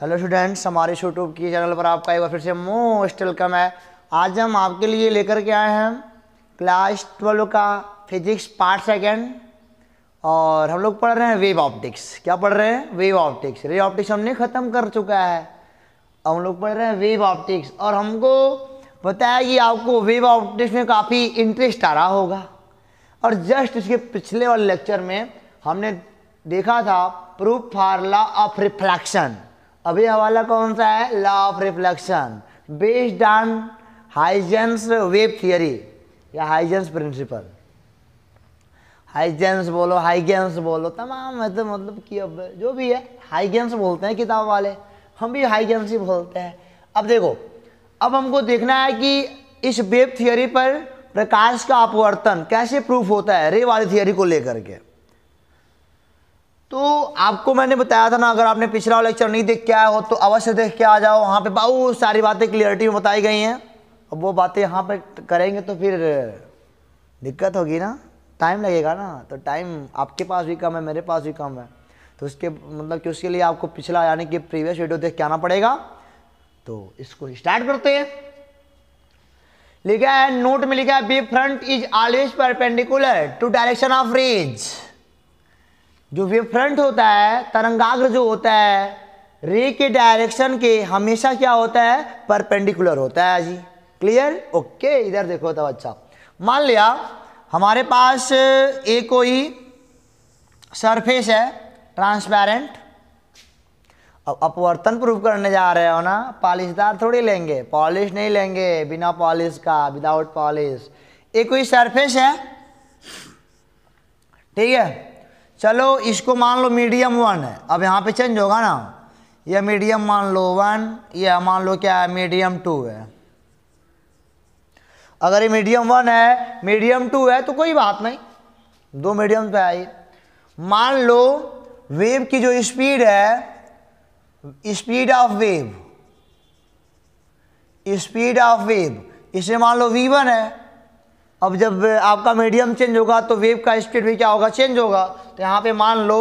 Hello students हमारे YouTube के channel पर आपका एक बार फिर से मोस्ट वेलकम है आज हम आपके लिए लेकर के आए हैं क्लास ट्वेल्व का फिजिक्स पार्ट सेकेंड और हम लोग पढ़ रहे हैं वेव ऑप्टिक्स क्या पढ़ रहे हैं वेव ऑप्टिक्स रे ऑप्टिक्स हमने ख़त्म कर चुका है हम लोग पढ़ रहे हैं वेव ऑप्टिक्स और हमको पता है कि आपको वेव ऑप्टिक्स में काफ़ी इंटरेस्ट आ रहा होगा और जस्ट इसके पिछले वाले लेक्चर में हमने देखा था प्रूफ फार्ला ऑफ रिफ्लैक्शन अभी हवाला कौन सा है law of reflection based on Huygens wave theory या हाइजेंस प्रिंसिपल हाइजेंस बोलो हाइगेंस बोलो तमाम है तो मतलब कि अब जो भी है हाइगेंस बोलते हैं किताब वाले हम भी हाइगेंस ही बोलते हैं अब देखो अब हमको देखना है कि इस वेब थियोरी पर प्रकाश का अपवर्तन कैसे प्रूफ होता है रे वाली थियोरी को लेकर के तो आपको मैंने बताया था ना अगर आपने पिछला लेक्चर नहीं देख के आया हो तो अवश्य देख के आ जाओ वहाँ पे बहुत सारी बातें क्लियरिटी में बताई गई हैं अब वो बातें यहाँ पे करेंगे तो फिर दिक्कत होगी ना टाइम लगेगा ना तो टाइम आपके पास भी कम है मेरे पास भी कम है तो उसके मतलब कि उसके लिए आपको पिछला यानी कि प्रीवियस वीडियो देख के आना पड़ेगा तो इसको स्टार्ट करते हैं लिखा है नोट में लिखा है B front is always perpendicular to direction of range जो वेव फ्रंट होता है तरंगाग्र जो होता है रे के डायरेक्शन के हमेशा क्या होता है परपेंडिकुलर होता है जी क्लियर ओके इधर देखो तो अच्छा मान लिया हमारे पास ए कोई सरफेस है ट्रांसपेरेंट अब अपवर्तन प्रूव करने जा रहे हो ना पॉलिशदार थोड़ी लेंगे पॉलिश नहीं लेंगे बिना पॉलिश का विदाउट पॉलिश एक कोई सरफेस है ठीक है चलो इसको मान लो मीडियम वन है अब यहाँ पे चेंज होगा ना यह मीडियम मान लो वन यह मान लो क्या है मीडियम टू है अगर ये मीडियम वन है मीडियम टू है तो कोई बात नहीं दो मीडियम पे आई मान लो वेव की जो स्पीड है speed of wave speed of wave इसे मान लो वी वन है अब जब आपका मीडियम चेंज होगा तो वेव का स्पीड भी क्या होगा चेंज होगा तो यहाँ पे मान लो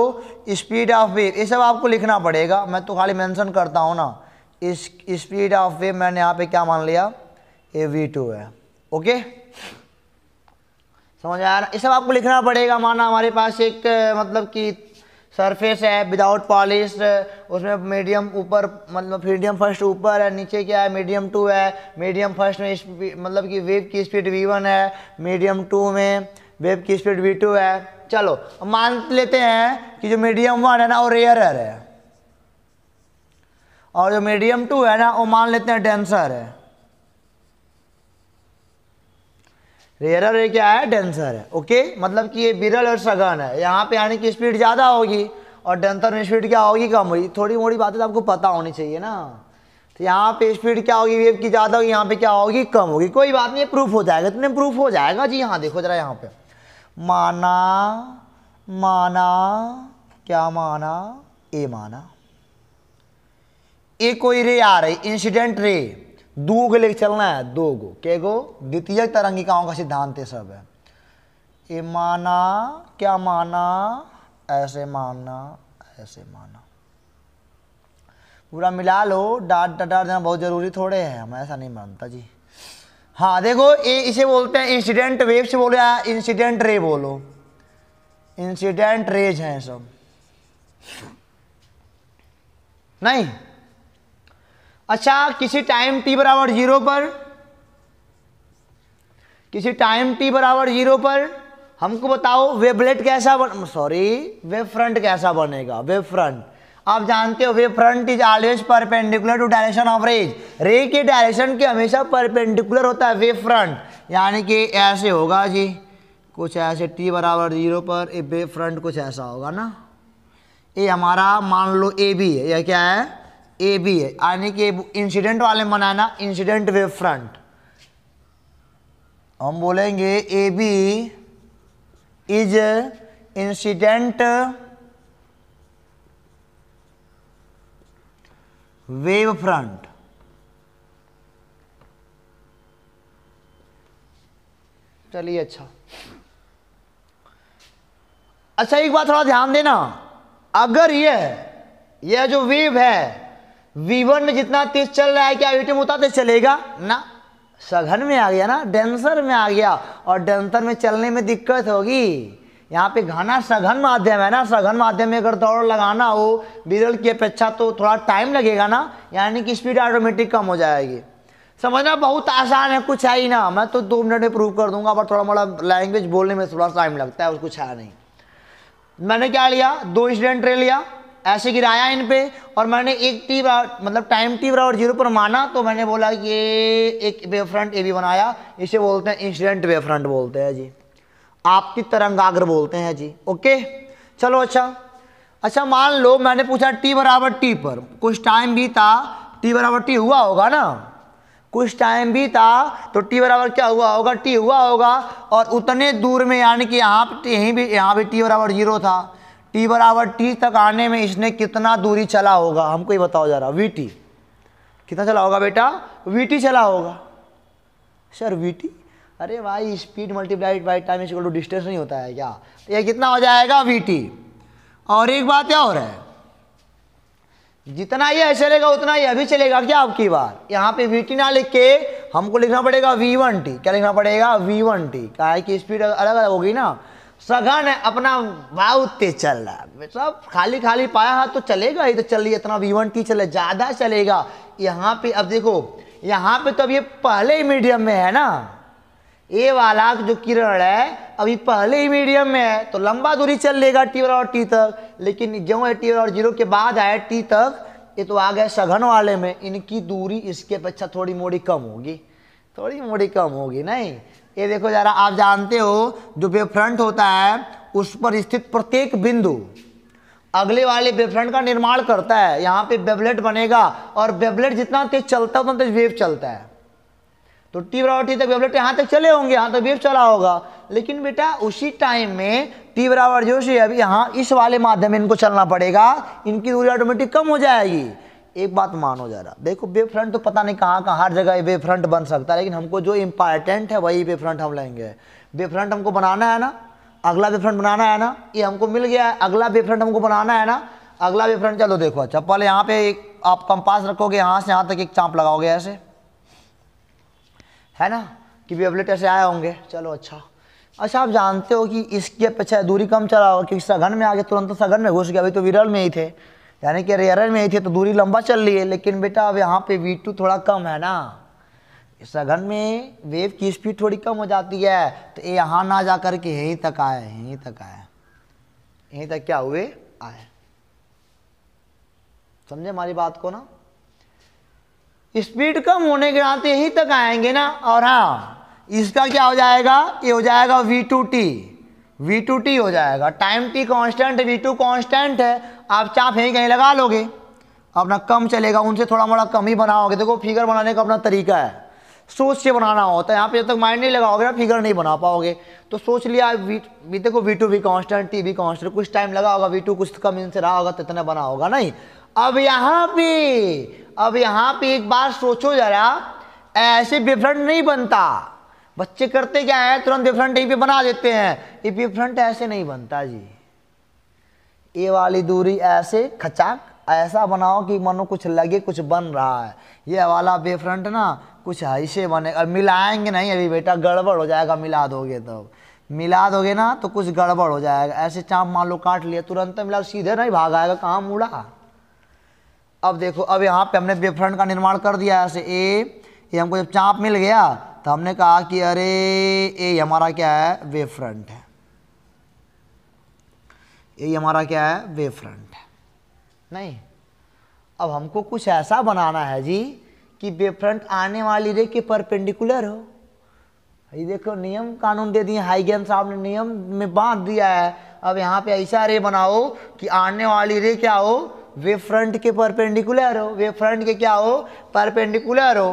स्पीड ऑफ वेव ये सब आपको लिखना पड़ेगा मैं तो खाली मेंशन करता हूँ ना इस स्पीड ऑफ वेव मैंने यहाँ पे क्या मान लिया ए वी टू है ओके समझ आया ये सब आपको लिखना पड़ेगा माना हमारे पास एक मतलब कि सरफेस है विदाउट पॉलिश उसमें मीडियम ऊपर मतलब मीडियम फर्स्ट ऊपर है नीचे क्या है मीडियम टू है मीडियम फर्स्ट में मतलब कि वेब की स्पीड वी वन है मीडियम टू में वेब की स्पीड वी टू है चलो मान लेते हैं कि जो मीडियम वन है ना वो रेयर है और जो मीडियम टू है ना वो मान लेते हैं डेंसर है रेयर रे क्या है डेंसर है ओके मतलब कि ये बिरल और सघन है यहाँ पे आने की स्पीड ज़्यादा होगी और डेंसर में स्पीड क्या होगी कम होगी थोड़ी मोड़ी बातें तो आपको पता होनी चाहिए ना तो यहाँ पे स्पीड क्या होगी वेव की ज़्यादा होगी यहाँ पे क्या होगी कम होगी कोई बात नहीं प्रूफ हो जाएगा इतने प्रूफ हो जाएगा जी यहाँ देखो जरा यहाँ पे माना माना क्या माना ए माना ए कोई रे आ रही इंसिडेंट रे दो गो लेके चलना है दो गो के गो द्वितीय तरंगिकाओं का सिद्धांत सब है ये माना क्या माना ऐसे माना ऐसे माना पूरा मिला लो डाट डटा देना बहुत ज़रूरी थोड़े है हम ऐसा नहीं मानता जी हाँ देखो ये इसे बोलते हैं इंसिडेंट वेव से बोलो या इंसिडेंट रे बोलो इंसिडेंट रेज हैं सब नहीं अच्छा किसी टाइम टी बराबर जीरो पर किसी टाइम टी बराबर जीरो पर हमको बताओ वेबलेट कैसा बन सॉरी वेब फ्रंट कैसा बनेगा वेब फ्रंट आप जानते हो wave front is always perpendicular to direction of rays ray के डायरेक्शन के हमेशा परपेंडिकुलर होता है वेब फ्रंट यानी कि ऐसे होगा जी कुछ ऐसे टी बराबर जीरो पर ए वेब फ्रंट कुछ ऐसा होगा ना ये हमारा मान लो ए बी है यह क्या है ए बी है यानी कि इंसिडेंट वाले मनाना इंसिडेंट वेव फ्रंट हम बोलेंगे A B is incident wave front चलिए अच्छा अच्छा एक बात थोड़ा ध्यान देना अगर ये यह जो वेव है V1 में जितना तेज चल रहा है क्या V2 में उतना तेज चलेगा ना सघन में आ गया ना डेंसर में आ गया और डेंसर में चलने में दिक्कत होगी यहाँ पे घना सघन माध्यम है ना सघन माध्यम में अगर दौड़ लगाना हो विरल की अपेक्षा तो थोड़ा टाइम लगेगा ना यानी कि स्पीड ऑटोमेटिक कम हो जाएगी समझना बहुत आसान है कुछ है ही ना मैं तो दो मिनट में प्रूव कर दूंगा पर थोड़ा मोड़ा लैंग्वेज बोलने में थोड़ा टाइम लगता है और कुछ है नहीं मैंने क्या लिया दो स्टूडेंट ट्रे लिया ऐसे गिराया इन पे और मैंने एक टी मतलब टाइम टी बराबर जीरो पर माना तो मैंने बोला ये एक वेव फ्रंट ए भी बनाया इसे बोलते हैं इंसिडेंट वेव फ्रंट बोलते हैं जी आपकी तरंगाग्र बोलते हैं जी ओके चलो अच्छा अच्छा मान लो मैंने पूछा टी बराबर टी पर कुछ टाइम भी था टी बराबर टी हुआ होगा ना कुछ टाइम भी था तो टी बराबर क्या हुआ होगा टी हुआ होगा और उतने दूर में यानी कि यहाँ यहीं भी यहाँ भी टी बराबर जीरो था टी बराबर टी तक आने में इसने कितना दूरी चला होगा हमको ही बताओ जरा वी टी कितना चला होगा बेटा वी टी चला होगा सर वी टी अरे भाई speed multiplied by time is to distance नहीं होता है क्या तो यह कितना हो जाएगा वी टी और एक बात क्या हो रहा है जितना ये चलेगा उतना यह अभी चलेगा क्या आपकी बार यहाँ पे वी टी ना लिख के हमको लिखना पड़ेगा वी वन टी क्या लिखना पड़ेगा वी वन टी क्या है कि स्पीड अलग अलग होगी ना सघन है अपना भाव ते चल रहा है सब खाली खाली पाया है तो चलेगा ये तो चलिए इतना वी वन टी चले ज़्यादा चलेगा यहाँ पे अब देखो यहाँ पे तो अब ये पहले ही मीडियम में है ना ये वाला जो किरण है अभी पहले ही मीडियम में है तो लंबा दूरी चल लेगा टी और टी तक लेकिन जो है टी और जीरो के बाद आए टी तक ये तो आ गए सघन वाले में इनकी दूरी इसके अपेक्षा थोड़ी मोड़ी कम होगी थोड़ी मोड़ी कम होगी नहीं ये देखो ज़रा आप जानते हो जो वेफ्रंट होता है उस पर स्थित प्रत्येक बिंदु अगले वाले वेफ्रंट का निर्माण करता है यहाँ पे वेबलेट बनेगा और वेबलेट जितना तेज चलता है उतना तेज वेव चलता है तो टी टी तक वेबलेट यहाँ तक चले होंगे यहाँ तक वेव चला होगा लेकिन बेटा उसी टाइम में टी बराबर जो से अभी यहाँ इस वाले माध्यम में इनको चलना पड़ेगा इनकी दूरी ऑटोमेटिक कम हो जाएगी एक बात मानो जरा देखो वे फ्रंट तो पता नहीं कहाँ कहाँ हर जगह वे फ्रंट बन सकता है लेकिन हमको जो इंपॉर्टेंट है वही वे फ्रंट हम लेंगे वे फ्रंट हमको बनाना है ना अगला वे फ्रंट बनाना है ना ये हमको मिल गया है अगला वे फ्रंट हमको बनाना है ना अगला वे फ्रंट चलो देखो अच्छा पहले यहाँ पे एक आप कंपास रखोगे यहाँ से यहाँ तक एक चाँप लगाओगे ऐसे है ना कि वेबलेट ऐसे आए होंगे चलो अच्छा अच्छा आप जानते हो कि इसके पीछे दूरी कम चला होगा क्योंकि सघन में आगे तुरंत सघन में घुस गया अभी तो विरल में ही थे यानी कि रेयरन में ही थे तो दूरी लंबा चल रही है लेकिन बेटा अब यहाँ पे वी टू थोड़ा कम है ना सघन में वेव की स्पीड थोड़ी कम हो जाती है तो ये यहाँ ना जा करके यहीं तक आए यहीं तक आए यहीं तक क्या हुए आए समझे हमारी बात को ना स्पीड कम होने के नाते यहीं तक आएंगे ना और हाँ इसका क्या हो जाएगा ये हो जाएगा V two T V two T हो जाएगा time T constant V two constant है आप चाप यहीं कहीं लगा लोगे अपना कम चलेगा उनसे थोड़ा मोड़ा कम ही बनाओगे देखो फिगर बनाने का अपना तरीका है सोच से बनाना होता है यहाँ पे जब तक माइंड नहीं लगाओगे ना फिगर नहीं बना पाओगे तो सोच लिया वी देखो वी टू भी कॉन्स्टेंट टी भी कॉन्स्टेंट कुछ टाइम लगा होगा वी टू कुछ कम इनसे रहा होगा तो इतना बना होगा नहीं अब यहाँ पे अब यहाँ पे एक बार सोचो जरा ऐसे विफ्रंट नहीं बनता बच्चे करते क्या है तुरंत डिफरेंट यहीं पे बना देते हैं ये विफ्रंट ऐसे नहीं बनता जी ये वाली दूरी ऐसे खचाक ऐसा बनाओ कि मनो कुछ लगे कुछ बन रहा है ये वाला बेफ्रंट ना कुछ ऐसे बनेगा मिलाएंगे नहीं अभी बेटा गड़बड़ हो जाएगा मिला दोगे तब तो। मिला दोगे ना तो कुछ गड़बड़ हो जाएगा ऐसे चाँप मान लो काट लिया तुरंत मिला सीधे नहीं भाग आएगा कहाँ मुड़ा अब देखो अब यहाँ पे हमने बेफ्रंट का निर्माण कर दिया ऐसे ए ये हमको जब चाँप मिल गया तो हमने कहा कि अरे ए हमारा क्या है वेफ्रंट है यही हमारा क्या है वेव फ्रंट है नहीं अब हमको कुछ ऐसा बनाना है जी कि वेव फ्रंट आने वाली रे के परपेंडिकुलर हो ये देखो नियम कानून दे दिए हाईगेन साहब ने नियम में बांध दिया है अब यहाँ पे ऐसा रे बनाओ कि आने वाली रे क्या हो वे फ्रंट के परपेंडिकुलर हो वे फ्रंट के क्या हो परपेंडिकुलर हो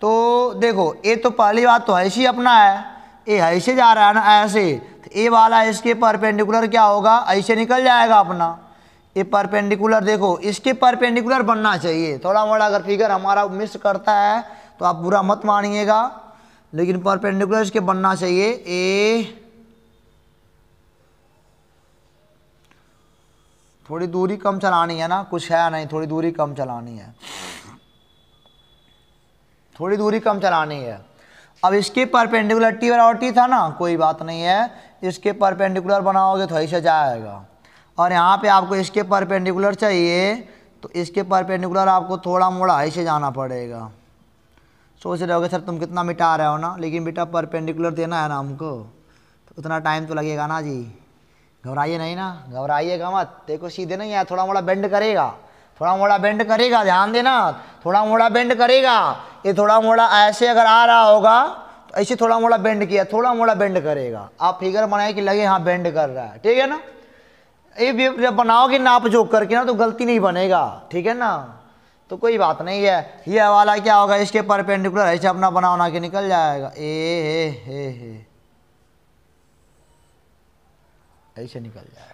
तो देखो ये तो पहली बात तो ऐसी अपना है ए ऐसे जा रहा है ना ऐसे तो ए वाला इसके परपेंडिकुलर क्या होगा ऐसे निकल जाएगा अपना ये परपेंडिकुलर देखो इसके परपेंडिकुलर बनना चाहिए थोड़ा मोड़ा अगर फिगर हमारा मिस करता है तो आप बुरा मत मानिएगा लेकिन परपेंडिकुलर इसके बनना चाहिए ए थोड़ी दूरी कम चलानी है ना कुछ है नहीं थोड़ी दूरी कम चलानी है थोड़ी दूरी कम चलानी है अब इसके परपेंडिकुलर टी और टी था ना कोई बात नहीं है इसके परपेंडिकुलर बनाओगे तो ऐसे जाएगा और यहाँ पे आपको इसके परपेंडिकुलर चाहिए तो इसके परपेंडिकुलर आपको थोड़ा मोड़ा ऐसे जाना पड़ेगा सोच रहे हो सर तुम कितना मिटा रहे हो ना लेकिन बेटा परपेंडिकुलर देना है ना हमको तो उतना टाइम तो लगेगा ना जी घबराइए नहीं ना घबराइएगा मत देखो सीधे नहीं है थोड़ा मोड़ा बेंड करेगा थोड़ा मोड़ा बेंड करेगा ध्यान देना थोड़ा मोड़ा बेंड करेगा ये थोड़ा मोड़ा ऐसे अगर आ रहा होगा तो ऐसे थोड़ा मोड़ा बेंड किया थोड़ा मोड़ा बेंड करेगा आप फिगर बनाए कि लगे हाँ बेंड कर रहा है ठीक है ना ये जब बनाओगे नाप जोक करके ना तो गलती नहीं बनेगा ठीक है ना तो कोई बात नहीं है ये वाला क्या होगा इसके परपेंडिकुलर ऐसे अपना बना बना के निकल जाएगा ए हे हे हे ऐसे निकल जाएगा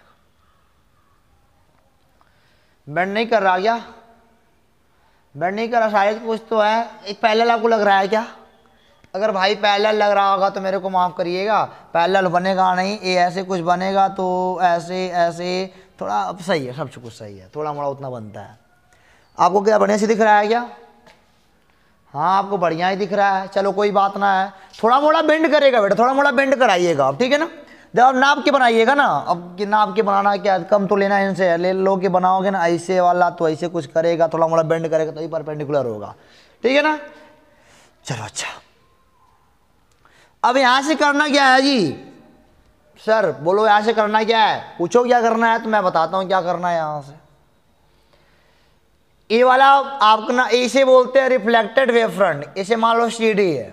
बेंड नहीं कर रहा क्या बढ़ने का शायद कुछ तो है एक पैलल आपको लग रहा है क्या अगर भाई पैरेलल लग रहा होगा तो मेरे को माफ़ करिएगा पैलल बनेगा नहीं ये ऐसे कुछ बनेगा तो ऐसे ऐसे थोड़ा अब सही है सब कुछ सही है थोड़ा मोड़ा उतना बनता है आपको क्या बढ़िया से दिख रहा है क्या हाँ आपको बढ़िया ही दिख रहा है चलो कोई बात ना है थोड़ा मोड़ा बेंड करेगा बेटा थोड़ा मोड़ा बेंड कराइएगा आप ठीक है ना जब आप नाप के बनाइएगा ना अब कि नाप के बनाना क्या कम तो लेना इनसे ले लो के बनाओगे ना ऐसे वाला तो ऐसे कुछ करेगा थोड़ा मोड़ा बेंड करेगा तो परपेंडिकुलर होगा ठीक है ना चलो अच्छा अब यहां से करना क्या है जी सर बोलो यहां से करना क्या है पूछो क्या करना है तो मैं बताता हूँ क्या करना है यहां से ये वाला आपका ना इसे बोलते हैं रिफ्लेक्टेड वेव फ्रंट इसे मान लो सी डी है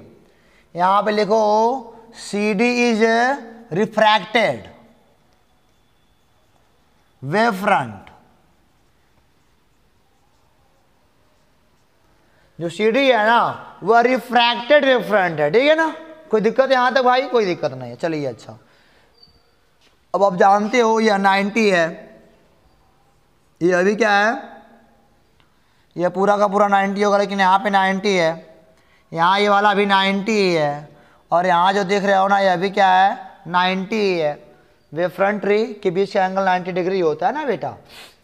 यहां पे लिखो C D is wave front जो सीढ़ी है ना वह रिफ्रैक्टेड फ्रंट है ठीक है ना कोई दिक्कत यहां तक भाई कोई दिक्कत नहीं है चलिए अच्छा अब आप जानते हो यह 90 है ये अभी क्या है यह पूरा का पूरा 90 होगा लेकिन यहां पे 90 है यहां ये वाला अभी 90 ही है और यहां जो देख रहे हो ना ये अभी क्या है नाइन्टी है वे फ्रंट रे के बीच का एंगल 90 डिग्री होता है ना बेटा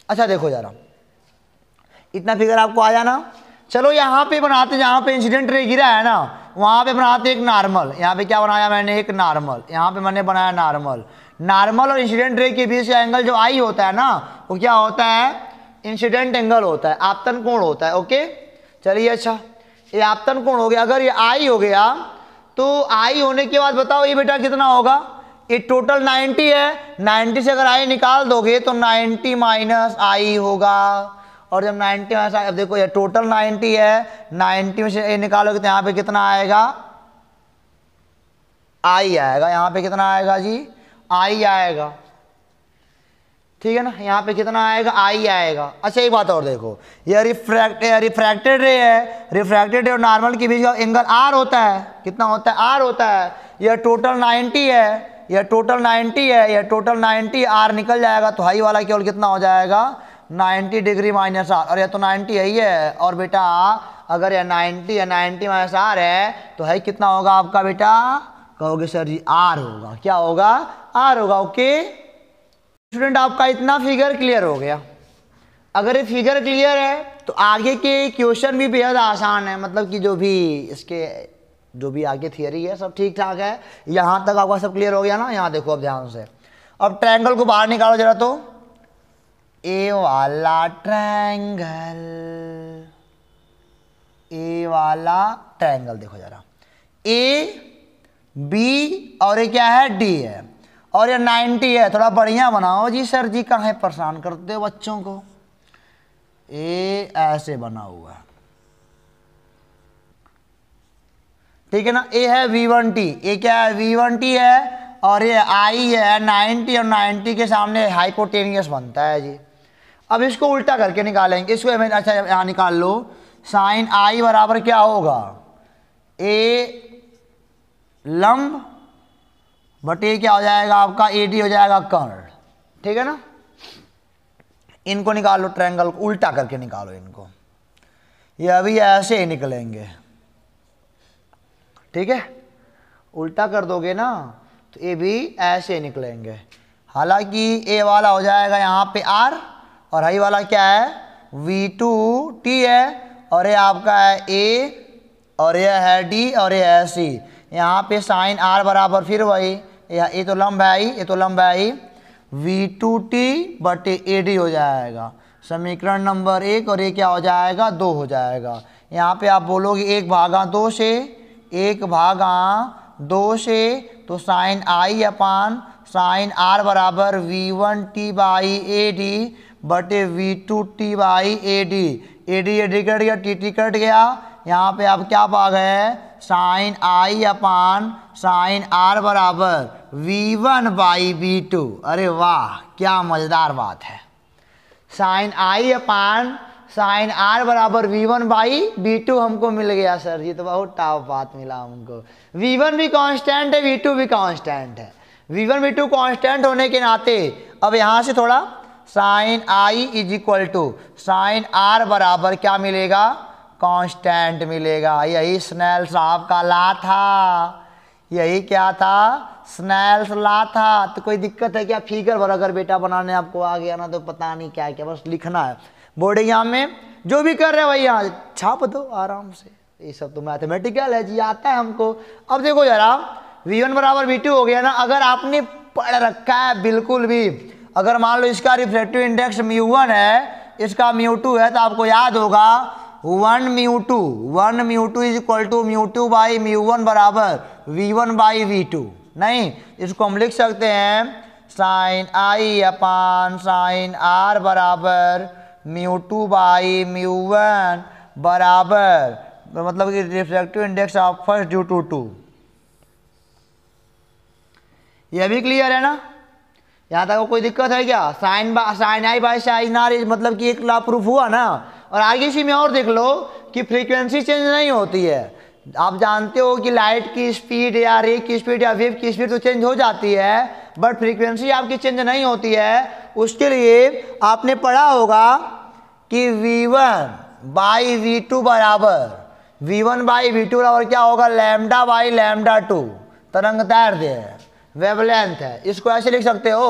अच्छा देखो जरा इतना फिगर आपको आया ना चलो यहाँ पे बनाते जहाँ पे इंसिडेंट रे गिरा है ना वहाँ पे बनाते एक नॉर्मल यहाँ पे क्या बनाया मैंने एक नॉर्मल यहाँ पे मैंने बनाया नॉर्मल नॉर्मल और इंसिडेंट रे के बीच का एंगल जो आई होता है ना वो क्या होता है इंसिडेंट एंगल होता है आपतन कोण होता है ओके चलिए अच्छा ये आपतन कोण हो गया अगर ये आई हो गया तो आई होने के बाद बताओ ये बेटा कितना होगा ये टोटल 90 है 90 से अगर आई निकाल दोगे तो 90 माइनस आई होगा और जब 90 माइनस अब देखो ये टोटल 90 है 90 में से ए निकालोगे तो यहाँ पे कितना आएगा आई आएगा यहाँ पे कितना आएगा जी आई आएगा ठीक है ना यहाँ पे कितना आएगा आई आएगा अच्छा एक बात और देखो ये रिफ्रैक्ट रिफ्रैक्टेड रे है रिफ्रैक्टेड रे और नॉर्मल के बीच का एंगल आर होता है कितना होता है आर होता है यह टोटल नाइन्टी है यह टोटल नाइन्टी है यह टोटल नाइन्टी आर निकल जाएगा तो हाई वाला केवल कितना हो जाएगा 90 डिग्री माइनस आर और यह तो 90 यही है और बेटा अगर यह 90 या 90 माइनस आर है तो है कितना होगा आपका बेटा कहोगे सर जी आर होगा क्या होगा आर होगा ओके स्टूडेंट आपका इतना फिगर क्लियर हो गया अगर ये फिगर क्लियर है तो आगे के क्वेश्चन भी बेहद आसान है मतलब कि जो भी इसके जो भी आगे थियरी है सब ठीक ठाक है यहाँ तक आपका सब क्लियर हो गया ना यहाँ देखो अब ध्यान से अब ट्रायंगल को बाहर निकालो जरा तो ए वाला ट्रायंगल ए वाला ट्रायंगल देखो जरा ए बी और ये क्या है डी है और ये 90 है थोड़ा बढ़िया बनाओ जी सर जी कहा है परेशान करते हो बच्चों को ए ऐसे बना हुआ ठीक है ना ए है वी वन टी ए क्या है वी वन टी है और ये आई है नाइन्टी और नाइन्टी के सामने हाइपोटेनियस बनता है जी अब इसको उल्टा करके निकालेंगे इसको अच्छा यहाँ निकाल लो साइन आई बराबर क्या होगा ए लंब बट ये क्या हो जाएगा आपका डी हो जाएगा कर्ण ठीक है ना इनको निकालो ट्रायंगल को उल्टा करके निकालो इनको ये अभी ऐसे ही निकलेंगे ठीक है उल्टा कर दोगे ना तो ये भी ऐसे ही निकलेंगे हालांकि ए वाला हो जाएगा यहाँ पे आर और हाई वाला क्या है वी टू टी है और ये आपका है ए और यह है डी और ये है सी यहाँ पे साइन आर बराबर फिर वही या ये तो लंब है ये तो लंब है वी टू टी बटे ए डी हो जाएगा समीकरण नंबर एक और ये क्या हो जाएगा दो हो जाएगा यहाँ पे आप बोलोगे एक भागा दो से एक भागा दो से तो sine I upon sine R बराबर V one T by A D बटे V two T by A D A D A D cut गया टी टी कट गया यहाँ पे आप क्या भाग है sine I upon sine R बराबर V one by V two अरे वाह क्या मज़ेदार बात है sine I upon sine R बराबर V one by V two हमको मिल गया सर जी तो बहुत टाप बात मिला हमको वी वन भी कांस्टेंट है वी टू भी कांस्टेंट है V one V two constant होने के नाते अब यहाँ से थोड़ा sine I is equal to sine R बराबर क्या मिलेगा कांस्टेंट मिलेगा यही स्नेल साहब का ला था यही क्या था स्नैल्स ला था तो कोई दिक्कत है क्या फिगर भर अगर बेटा बनाने आपको आ गया ना तो पता नहीं क्या क्या बस लिखना है बोर्ड एग्जाम में जो भी कर रहे हो भाई यहाँ छाप दो आराम से ये सब तो मैथमेटिकल है जी आता है हमको अब देखो जरा वी वन बराबर वी टू हो गया ना अगर आपने पढ़ रखा है बिल्कुल भी अगर मान लो इसका रिफ्लेक्टिव इंडेक्स म्यू वन है इसका म्यू टू है तो आपको याद होगा one mu two one mu two is equal to mu two by mu one बराबर V one by V two नहीं इसको हम लिख सकते हैं sine I upon sine R बराबर mu two by mu one बराबर तो मतलब कि reflective index of first due to two यह भी क्लियर है ना यहाँ तक कोई दिक्कत है क्या साइन बा sine I by sine R मतलब कि एक लाभ प्रूफ हुआ ना और आगे इसी में और देख लो कि फ्रीक्वेंसी चेंज नहीं होती है आप जानते हो कि लाइट की स्पीड या रे की स्पीड या वेव की स्पीड तो चेंज हो जाती है बट फ्रीक्वेंसी आपकी चेंज नहीं होती है उसके लिए आपने पढ़ा होगा कि V1 one by V two बराबर V one by V two बराबर क्या होगा लैमडा बाई लैमडा टू तरंग दैर्ध्य है वेवलेंथ है इसको ऐसे लिख सकते हो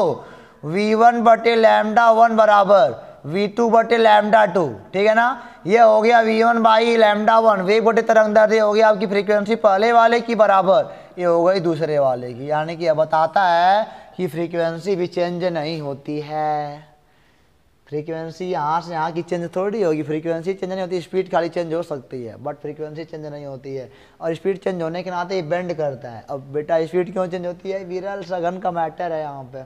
V1 वन बटे लैमडा वन बराबर v2 टू बटे लैमडा टू ठीक है ना ये हो गया V one by lambda one वे बटे तरंग दर्द हो गया आपकी फ्रीक्वेंसी पहले वाले की बराबर ये हो गई दूसरे वाले की यानी कि यह बताता है कि फ्रीक्वेंसी भी चेंज नहीं होती है फ्रीक्वेंसी यहाँ से यहाँ की चेंज थोड़ी होगी फ्रीक्वेंसी चेंज नहीं होती स्पीड खाली चेंज हो सकती है बट फ्रीक्वेंसी चेंज नहीं होती है और स्पीड चेंज होने के नाते ये बेंड करता है अब बेटा स्पीड क्यों चेंज होती है विरल सघन का मैटर है यहाँ पे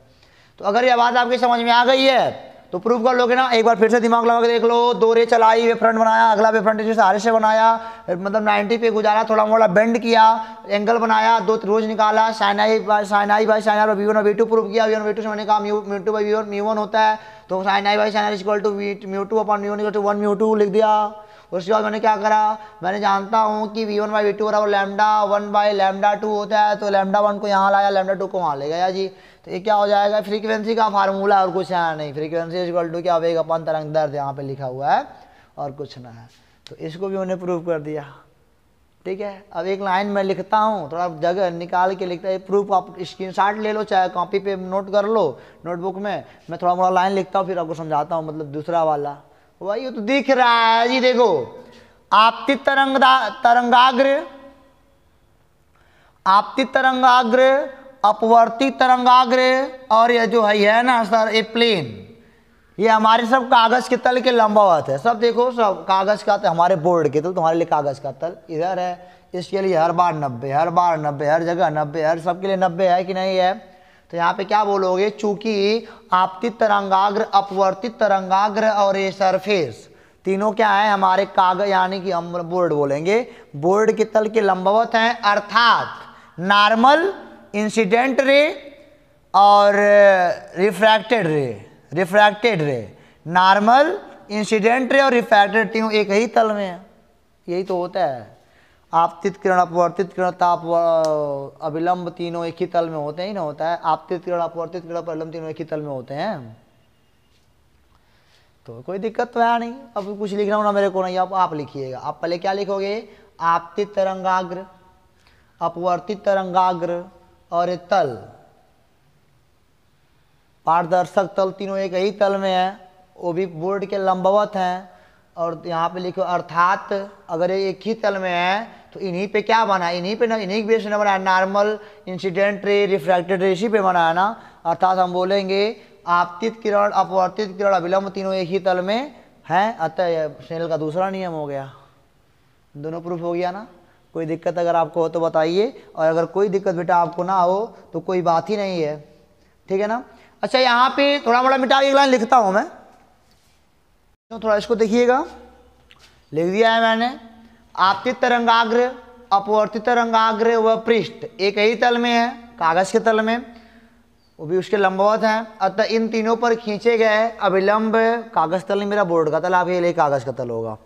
तो अगर ये बात आपकी समझ में आ गई है तो प्रूफ कर लोगे ना एक बार फिर से दिमाग लगा के देख लो दो रे चलाई वे फ्रंट बनाया अगला वे फ्रंट जैसे आरे से बनाया मतलब 90 पे गुजारा थोड़ा मोड़ा बेंड किया एंगल बनाया दो रोज निकाला sine I by sine I by sine V one V two proof किया वी वन वी टू से मैंने कहा mu two by V one mu one होता है तो sine I by sine is equal to mu two upon mu one equal to one mu two लिख दिया उसके बाद मैंने क्या करा मैंने जानता हूँ कि V one by V two बराबर lambda one by lambda two होता है तो लैमडा वन को यहाँ लाया लैमडा टू को वहाँ ले गया जी तो ये क्या हो जाएगा फ्रीक्वेंसी का फार्मूला और कुछ है नहीं फ्रीक्वेंसी इज टू क्या वेग अपन तरंग दर्द यहाँ पर लिखा हुआ है और कुछ ना है तो इसको भी उन्हें प्रूव कर दिया ठीक है अब एक लाइन में लिखता हूँ थोड़ा जगह निकाल के लिखता है प्रूफ आप स्क्रीनशॉट ले लो चाहे कॉपी पे नोट कर लो नोटबुक में मैं थोड़ा मोड़ा लाइन लिखता हूँ फिर आपको समझाता हूँ मतलब दूसरा वाला वही तो दिख रहा है जी देखो आपति तरंग तरंगाग्र आपति तरंगाग्र अपवर्ती तरंगाग्र और यह जो है है ना सर ये प्लेन ये हमारे सब कागज़ के तल के लंबावत है सब देखो सब कागज़ का तल हमारे बोर्ड के तल तुम्हारे लिए कागज़ का तल इधर है इसके लिए हर बार नब्बे हर बार नब्बे हर जगह नब्बे हर सबके लिए नब्बे है कि नहीं है तो यहाँ पे क्या बोलोगे चूंकि आपतित तरंगाग्र अपवर्तित तरंगाग्र और ये सरफेस तीनों क्या है हमारे कागज यानी कि हम बोर्ड बोलेंगे बोर्ड के तल के लंबवत हैं अर्थात नॉर्मल इंसिडेंट रे और रिफ्रैक्टेड रे रिफ्रैक्टेड रे नॉर्मल इंसिडेंट रे और रिफ्रैक्टेड तीनों एक ही तल में है यही तो होता है आपतित किरण अपवर्तित किरण ताप अभिलंब तीनों एक ही तल में होते हैं ही ना होता है आपतित किरण अपवर्तित किरण अभिलंब तीनों एक ही तल में होते हैं तो कोई दिक्कत तो है नहीं अब कुछ लिखना होना मेरे को नहीं अब आप लिखिएगा आप पहले क्या लिखोगे आपतित तरंगाग्र अपवर्तित तरंगाग्र और तल पारदर्शक तल तीनों एक ही तल में है वो भी बोर्ड के लंबवत हैं और यहाँ पे लिखो अर्थात अगर एक ही तल में है तो इन्हीं पे क्या बना इन्हीं पे ना इन्हीं के बेस पे ना बनाया नॉर्मल इंसिडेंट रे रिफ्रैक्टेड रे इसी पे बनाया ना अर्थात हम बोलेंगे आपतित किरण अपवर्तित किरण अभिलंब तीनों एक ही तल में हैं अतः स्नेल का दूसरा नियम हो गया दोनों प्रूफ हो गया ना कोई दिक्कत अगर आपको हो तो बताइए और अगर कोई दिक्कत बेटा आपको ना हो तो कोई बात ही नहीं है ठीक है ना अच्छा यहाँ पे थोड़ा मोड़ा मिटा एक लाइन लिखता हूँ मैं तो थोड़ा इसको देखिएगा लिख दिया है मैंने आपतित तरंगाग्र अपवर्तित तरंगाग्र व पृष्ठ एक ही तल में है कागज के तल में वो भी उसके लंबवत हैं अतः इन तीनों पर खींचे गए अभिलंब कागज तल मेरा बोर्ड का तल आप ये ले कागज का तल होगा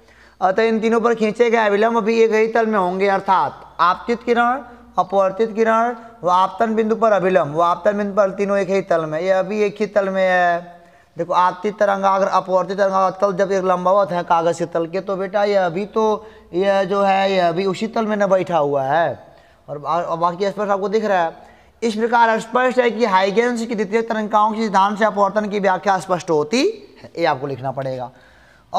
अतः इन तीनों पर खींचे गए अभिलंब भी एक ही तल में होंगे अर्थात आपतित किरण अपवर्तित किरण व आपतन बिंदु पर अभिलंब व आपतन बिंदु पर तीनों एक ही तल में ये अभी एक ही तल में है देखो आती तरंगा अगर अपवर्ती तरंगा तल जब एक लंबावत है कागज़ के तल के तो बेटा ये अभी तो यह जो है यह अभी उसी तल में न बैठा हुआ है और बाकी स्पष्ट आपको दिख रहा है इस प्रकार स्पष्ट है कि हाइगेंस की द्वितीय तरंगाओं के सिद्धांत से अपवर्तन की व्याख्या स्पष्ट होती है ये आपको लिखना पड़ेगा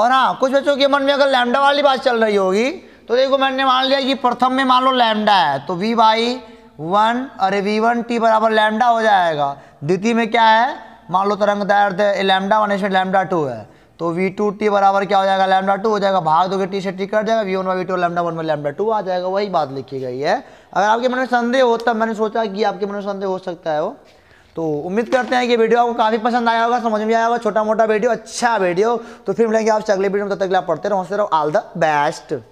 और हाँ कुछ बच्चों के मन में अगर लैमडा वाली बात चल रही होगी तो देखो मैंने मान लिया कि प्रथम में मान लो लैमडा है तो वी बाई वन अरे वी वन टी बराबर लैमडा हो जाएगा द्वितीय में क्या है मान लो तरंग दैर्ध लैमडा वन इसमें लैमडा टू है तो वी टू टी बराबर क्या हो जाएगा लैमडा टू हो जाएगा भाग दोगे टी से टी कट जाएगा V one V two lambda one में लैमडा टू आ जाएगा वही बात लिखी गई है अगर आपके मन में संदेह हो तब मैंने सोचा कि आपके मन में संदेह हो सकता है वो तो उम्मीद करते हैं कि वीडियो आपको काफ़ी पसंद आया होगा समझ में आया होगा छोटा मोटा वीडियो अच्छा वीडियो तो फिर मिलेंगे आपसे अगले वीडियो में तब तक आप पढ़ते रहो हंसते रहो ऑल द बेस्ट